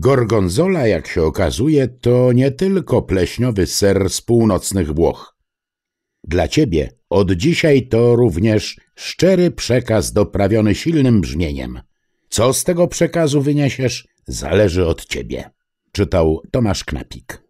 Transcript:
Gorgonzola, jak się okazuje, to nie tylko pleśniowy ser z północnych Włoch. Dla ciebie od dzisiaj to również szczery przekaz doprawiony silnym brzmieniem. Co z tego przekazu wyniesiesz, zależy od ciebie. Czytał Tomasz Knapik.